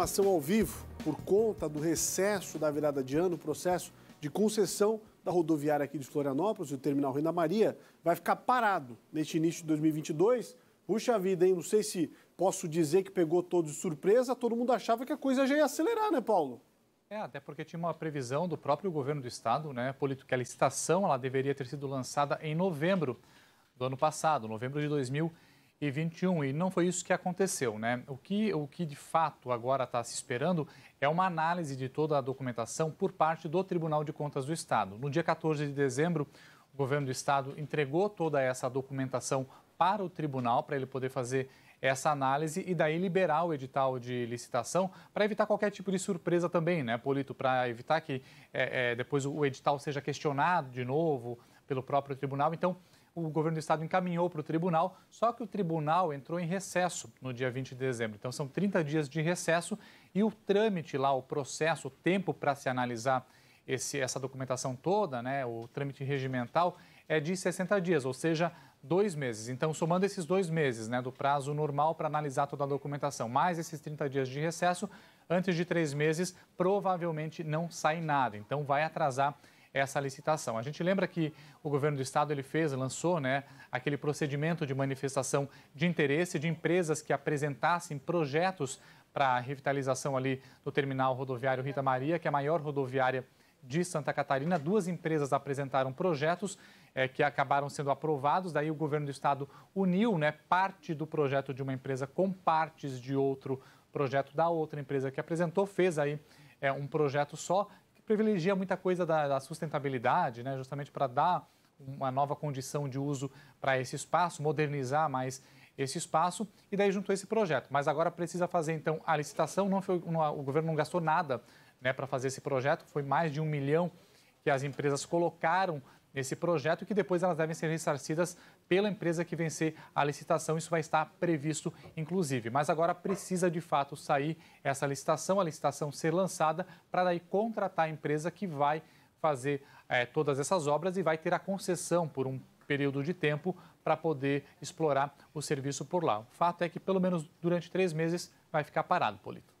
informação ação ao vivo por conta do recesso da virada de ano, o processo de concessão da rodoviária aqui de Florianópolis, o Terminal Renda Maria, vai ficar parado neste início de 2022. Puxa vida, hein? Não sei se posso dizer que pegou todos de surpresa, todo mundo achava que a coisa já ia acelerar, né, Paulo? É, até porque tinha uma previsão do próprio governo do estado, né, que a licitação ela deveria ter sido lançada em novembro do ano passado, novembro de 2020 e 21. E não foi isso que aconteceu, né? O que, o que de fato agora está se esperando é uma análise de toda a documentação por parte do Tribunal de Contas do Estado. No dia 14 de dezembro, o governo do Estado entregou toda essa documentação para o tribunal para ele poder fazer essa análise e daí liberar o edital de licitação para evitar qualquer tipo de surpresa também, né, Polito? Para evitar que é, é, depois o edital seja questionado de novo pelo próprio tribunal. Então, o governo do estado encaminhou para o tribunal, só que o tribunal entrou em recesso no dia 20 de dezembro. Então, são 30 dias de recesso e o trâmite lá, o processo, o tempo para se analisar esse, essa documentação toda, né, o trâmite regimental, é de 60 dias, ou seja, dois meses. Então, somando esses dois meses né, do prazo normal para analisar toda a documentação, mais esses 30 dias de recesso, antes de três meses, provavelmente não sai nada. Então, vai atrasar essa licitação. A gente lembra que o governo do estado ele fez, lançou, né, aquele procedimento de manifestação de interesse de empresas que apresentassem projetos para a revitalização ali do terminal rodoviário Rita Maria, que é a maior rodoviária de Santa Catarina. Duas empresas apresentaram projetos é, que acabaram sendo aprovados. Daí o governo do estado uniu né, parte do projeto de uma empresa com partes de outro projeto da outra empresa que apresentou, fez aí é, um projeto só privilegia muita coisa da, da sustentabilidade, né, justamente para dar uma nova condição de uso para esse espaço, modernizar mais esse espaço e daí juntou esse projeto. Mas agora precisa fazer então a licitação. Não foi, não, o governo não gastou nada né, para fazer esse projeto, foi mais de um milhão que as empresas colocaram nesse projeto, que depois elas devem ser ressarcidas pela empresa que vencer a licitação. Isso vai estar previsto, inclusive. Mas agora precisa de fato sair essa licitação, a licitação ser lançada, para daí contratar a empresa que vai fazer é, todas essas obras e vai ter a concessão por um período de tempo para poder explorar o serviço por lá. O fato é que, pelo menos durante três meses, vai ficar parado, Polito.